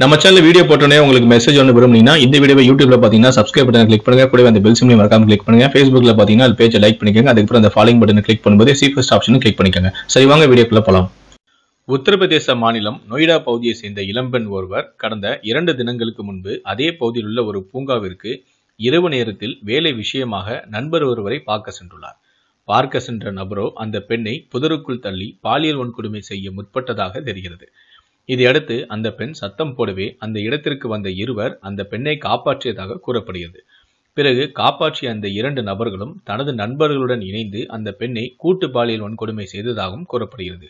நம்ம channel video போட்டோன்னே உங்களுக்கு மெசேஜ் ஒன்று விரும்புனீங்கன்னா இந்த வீடியோ யூடியூப்ல பார்த்தீங்கன்னா சப்ஸ்கிரைப் பட்டன் கிளிக் பண்ணுங்க கூட அந்த பெல் சிம்லையும் மறக்காம கிளிக் பண்ணுங்க ஃபேஸ்புக்ல பார்த்தீங்கன்னா அது பேஜை லைக் பண்ணிக்கோங்க அதுக்கப்புறம் அந்த ஃபாலோயிங் பட்டன் கிளிக் பண்ணும்போது சீஃபஸ்ட் ஆப்ஷனும் கிளிக் பண்ணிக்கோங்க சரி வாங்க வீடியோக்குள்ள போகலாம் உத்தரப்பிரதேச மாநிலம் நொய்டா பகுதியை சேர்ந்த இளம்பெண் ஒருவர் கடந்த இரண்டு தினங்களுக்கு முன்பு அதே பகுதியில் உள்ள ஒரு பூங்காவிற்கு இரவு நேரத்தில் வேலை விஷயமாக நண்பர் ஒருவரை பார்க்க சென்றுள்ளார் பார்க்க சென்ற நபரோ அந்த பெண்ணை புதருக்குள் தள்ளி பாலியல் வன்கொடுமை செய்ய முற்பட்டதாக தெரிகிறது இதையடுத்து அந்த பெண் சத்தம் போடவே அந்த இடத்திற்கு வந்த இருவர் அந்த பெண்ணை காப்பாற்றியதாக கூறப்படுகிறது பிறகு காப்பாற்றிய அந்த இரண்டு நபர்களும் தனது நண்பர்களுடன் இணைந்து அந்த பெண்ணை கூட்டு பாலியல் வன்கொடுமை செய்ததாகவும் கூறப்படுகிறது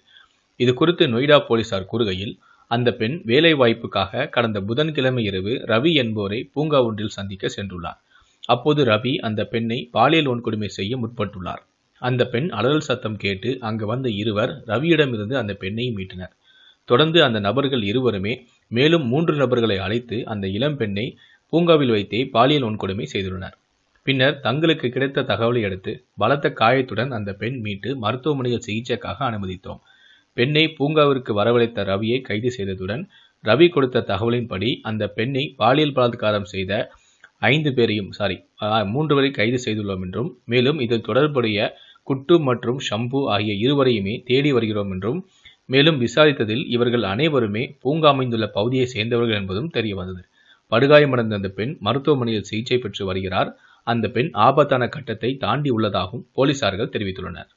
இது குறித்து நொய்டா போலீசார் கூறுகையில் அந்த பெண் வேலை வாய்ப்புக்காக கடந்த புதன்கிழமை இரவு ரவி என்போரை பூங்கா ஒன்றில் சந்திக்க சென்றுள்ளார் அப்போது ரவி அந்த பெண்ணை பாலியல் வன்கொடுமை செய்ய முற்பட்டுள்ளார் அந்த பெண் அலறல் சத்தம் கேட்டு அங்கு வந்த இருவர் ரவியிடமிருந்து அந்த பெண்ணை மீட்டனர் தொடர்ந்து அந்த நபர்கள் இருவருமே மேலும் மூன்று நபர்களை அழைத்து அந்த இளம் பெண்ணை பூங்காவில் வைத்தே பாலியல் வன்கொடுமை செய்துள்ளனர் பின்னர் தங்களுக்கு கிடைத்த தகவலை அடுத்து பலத்த காயத்துடன் அந்த பெண் மீட்டு மருத்துவமனையில் சிகிச்சைக்காக அனுமதித்தோம் பெண்ணை பூங்காவிற்கு வரவழைத்த ரவியை கைது செய்ததுடன் ரவி கொடுத்த தகவலின்படி அந்த பெண்ணை பாலியல் பலாத்காரம் செய்த ஐந்து பேரையும் சாரி மூன்று வரை கைது செய்துள்ளோம் என்றும் மேலும் இதில் தொடர்புடைய குட்டு மற்றும் ஷம்பு ஆகிய இருவரையுமே தேடி வருகிறோம் என்றும் மேலும் விசாரித்ததில் இவர்கள் அனைவருமே பூங்கா அமைந்துள்ள பகுதியை சேர்ந்தவர்கள் என்பதும் தெரிய வந்தது படுகாயமடைந்த அந்த பெண் மருத்துவமனையில் சிகிச்சை பெற்று வருகிறார் அந்த பெண் ஆபத்தான கட்டத்தை தாண்டி உள்ளதாகவும் போலீசார்கள் தெரிவித்துள்ளனர்